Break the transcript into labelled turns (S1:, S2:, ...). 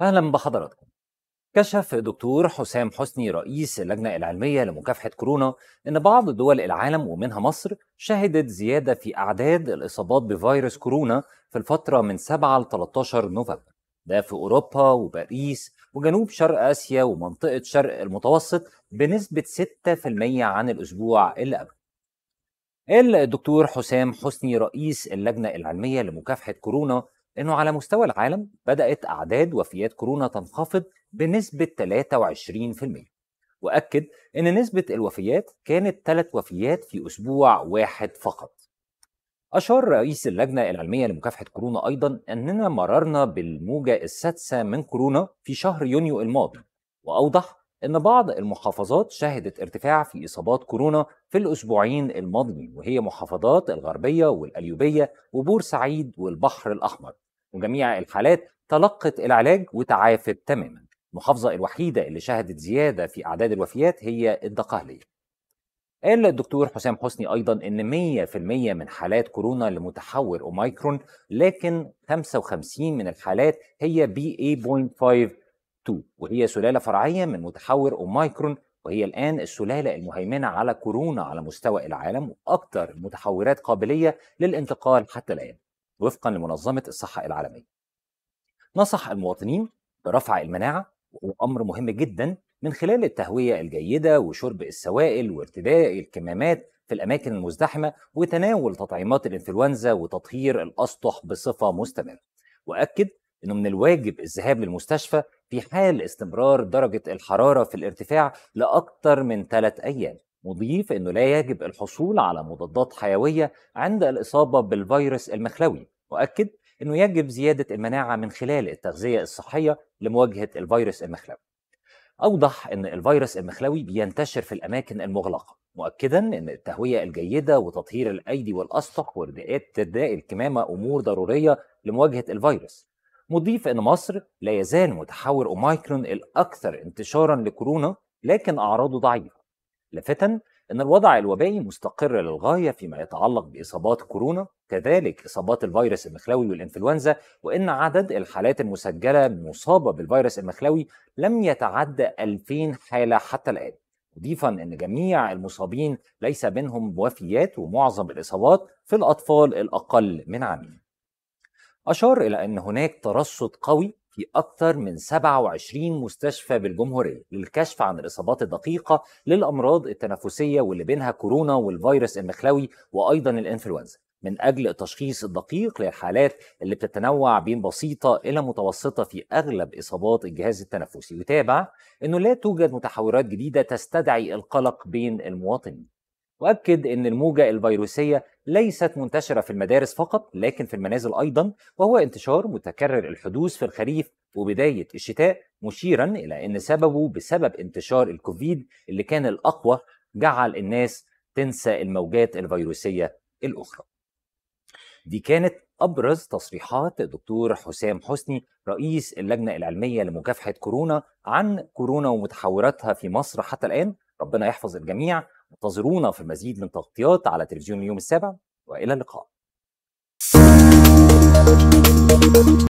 S1: اهلا بحضراتكم كشف دكتور حسام حسني رئيس اللجنه العلميه لمكافحه كورونا ان بعض دول العالم ومنها مصر شهدت زياده في اعداد الاصابات بفيروس كورونا في الفتره من 7 ل 13 نوفمبر ده في اوروبا وباريس وجنوب شرق اسيا ومنطقه شرق المتوسط بنسبه 6% عن الاسبوع اللي قبل قال الدكتور حسام حسني رئيس اللجنة العلمية لمكافحة كورونا إنه على مستوى العالم بدأت أعداد وفيات كورونا تنخفض بنسبة 23% وأكد إن نسبة الوفيات كانت ثلاث وفيات في أسبوع واحد فقط أشار رئيس اللجنة العلمية لمكافحة كورونا أيضا أننا مررنا بالموجة السادسة من كورونا في شهر يونيو الماضي وأوضح إن بعض المحافظات شهدت ارتفاع في إصابات كورونا في الأسبوعين الماضيين وهي محافظات الغربية والقليوبية وبورسعيد والبحر الأحمر وجميع الحالات تلقت العلاج وتعافت تماما المحافظة الوحيدة اللي شهدت زيادة في أعداد الوفيات هي الدقهلية قال الدكتور حسام حسني ايضا ان 100% من حالات كورونا لمتحور اوميكرون لكن 55 من الحالات هي بي اي 2 وهي سلالة فرعية من متحور أوميكرون وهي الآن السلالة المهيمنة على كورونا على مستوى العالم وأكثر المتحورات قابلية للانتقال حتى الآن وفقا لمنظمة الصحة العالمية نصح المواطنين برفع المناعة وأمر مهم جدا من خلال التهوية الجيدة وشرب السوائل وارتداء الكمامات في الأماكن المزدحمة وتناول تطعيمات الإنفلونزا وتطهير الأسطح بصفة مستمرة وأكد أنه من الواجب الذهاب للمستشفى في حال استمرار درجة الحرارة في الارتفاع لأكثر من ثلاث أيام مضيف أنه لا يجب الحصول على مضادات حيوية عند الإصابة بالفيروس المخلوي وأكد أنه يجب زيادة المناعة من خلال التغذية الصحية لمواجهة الفيروس المخلوي أوضح أن الفيروس المخلوي بينتشر في الأماكن المغلقة مؤكدا أن التهوية الجيدة وتطهير الأيدي والأسطح ورداءات تداء الكمامة أمور ضرورية لمواجهة الفيروس مضيف أن مصر لا يزال متحور أوميكرون الأكثر انتشارا لكورونا لكن أعراضه ضعيفة لافتا أن الوضع الوبائي مستقر للغاية فيما يتعلق بإصابات كورونا كذلك إصابات الفيروس المخلوي والإنفلونزا وأن عدد الحالات المسجلة مصابة بالفيروس المخلوي لم يتعدى 2000 حالة حتى الآن مضيفا ان جميع المصابين ليس منهم وفيات ومعظم الاصابات في الاطفال الاقل من عامين أشار إلى أن هناك ترصد قوي في أكثر من 27 مستشفى بالجمهورية للكشف عن الإصابات الدقيقة للأمراض التنفسية واللي بينها كورونا والفيروس المخلوي وأيضا الإنفلونزا من أجل التشخيص الدقيق للحالات اللي بتتنوع بين بسيطة إلى متوسطة في أغلب إصابات الجهاز التنفسي وتابع أنه لا توجد متحورات جديدة تستدعي القلق بين المواطنين وأكد أن الموجة الفيروسية ليست منتشرة في المدارس فقط لكن في المنازل أيضا وهو انتشار متكرر الحدوث في الخريف وبداية الشتاء مشيرا إلى أن سببه بسبب انتشار الكوفيد اللي كان الأقوى جعل الناس تنسى الموجات الفيروسية الأخرى دي كانت أبرز تصريحات الدكتور حسام حسني رئيس اللجنة العلمية لمكافحة كورونا عن كورونا ومتحوراتها في مصر حتى الآن ربنا يحفظ الجميع انتظرونا في المزيد من تغطيات على تلفزيون اليوم السابع والى اللقاء.